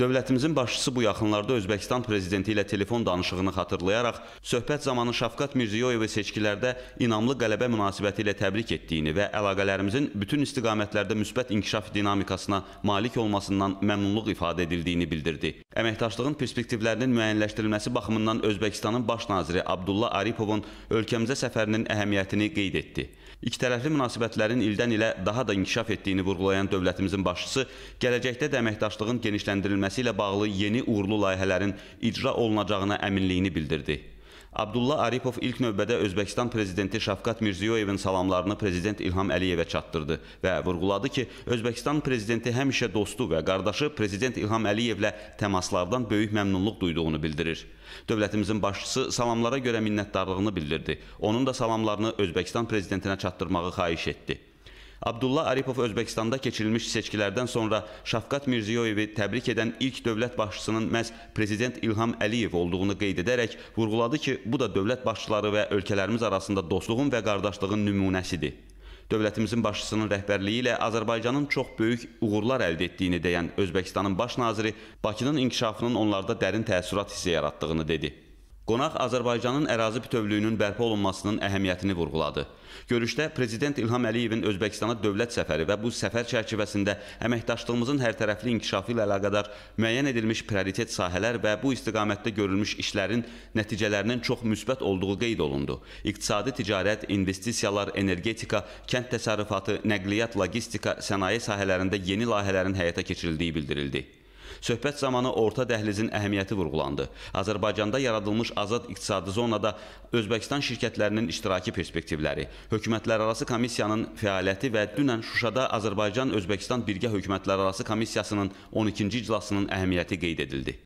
Dövlətimizin başçısı bu yaxınlarda Özbəkistan prezidenti ilə telefon danışığını xatırlayaraq söhbət zamanı Şafqat Mirziyoyevi seçkilərdə inamlı qələbə münasibəti ilə təbrik etdiyini və əlaqələrimizin bütün istiqamətlərdə müsbət inkişaf dinamikasına malik olmasından məmnunluq ifadə edildiyini bildirdi. Əməkdaşlığın perspektivlərinin müəyyənləşdirilməsi baxımından Özbəkistanın baş naziri Abdullah Aripovun ölkəmizə səfərinin əhəmiyyətini qeyd etdi. İkitərəfli münasibətlərin ildən ilə daha da inkişaf etdiyini vurğulayan dövlətimizin başçısı gələcəkdə də əməkdaşlığın genişləndirilməsi edilməsi ilə bağlı yeni uğurlu layihələrin icra olunacağına əminliyini bildirdi. Abdullah Aripov ilk növbədə Özbəkistan prezidenti Şavkat Mirziyoyevin salamlarını prezident İlham Əliyevə çatdırdı və vurğuladı ki, Özbəkistan prezidenti həmişə dostu və qardaşı prezident İlham Əliyevlə təmaslardan böyük məmnunluq duyduğunu bildirir. Dövlətimizin başçısı salamlara görə minnətdarlığını bildirdi. Onun da salamlarını Özbəkistan prezidentinə çatdırmağı xahiş etdi. Abdullah Aripov Özbəkistanda keçirilmiş seçkilərdən sonra Şafqat Mirziyoyevi təbrik edən ilk dövlət başçısının məhz prezident İlham Əliyev olduğunu qeyd edərək vurğuladı ki, bu da dövlət başçıları və ölkələrimiz arasında dostluğun və qardaşlığın nümunəsidir. Dövlətimizin başçısının rəhbərliyi ilə Azərbaycanın çox böyük uğurlar əldə etdiyini deyən Özbəkistanın baş naziri Bakının inkişafının onlarda dərin təəssürat hissi yaratdığını dedi. Qonaq Azərbaycanın ərazi bütövlüyünün bərpa olunmasının əhəmiyyətini vurğuladı. Görüşdə Prezident İlham Əliyevin Özbəkistana dövlət səfəri və bu səfər çərçivəsində əməkdaşlığımızın hərtərəfli inkişafı ilə əlaqədar müəyyən edilmiş prioritet sahələr və bu istiqamətdə görülmüş işlərin nəticələrinin çox müsbət olduğu qeyd olundu. İqtisadi ticarət, investisiyalar, energetika, kənd təsərrüfatı, nəqliyyat, logistika, sənaye sahələrində yeni layihələrin həyata keçirildiyi bildirildi. Söhbət zamanı orta dəhlizin əhəmiyyəti vurğulandı. Azərbaycanda yaradılmış azad iqtisadi zonada Özbəkistan şirkətlərinin iştiraki perspektivləri, hökumətlərarası komissiyanın fəaliyyəti və dünən Şuşada Azərbaycan-Özbəkistan Birgə Hökumətlərarası Komissiyasının 12-ci iclasının əhəmiyyəti qeyd edildi.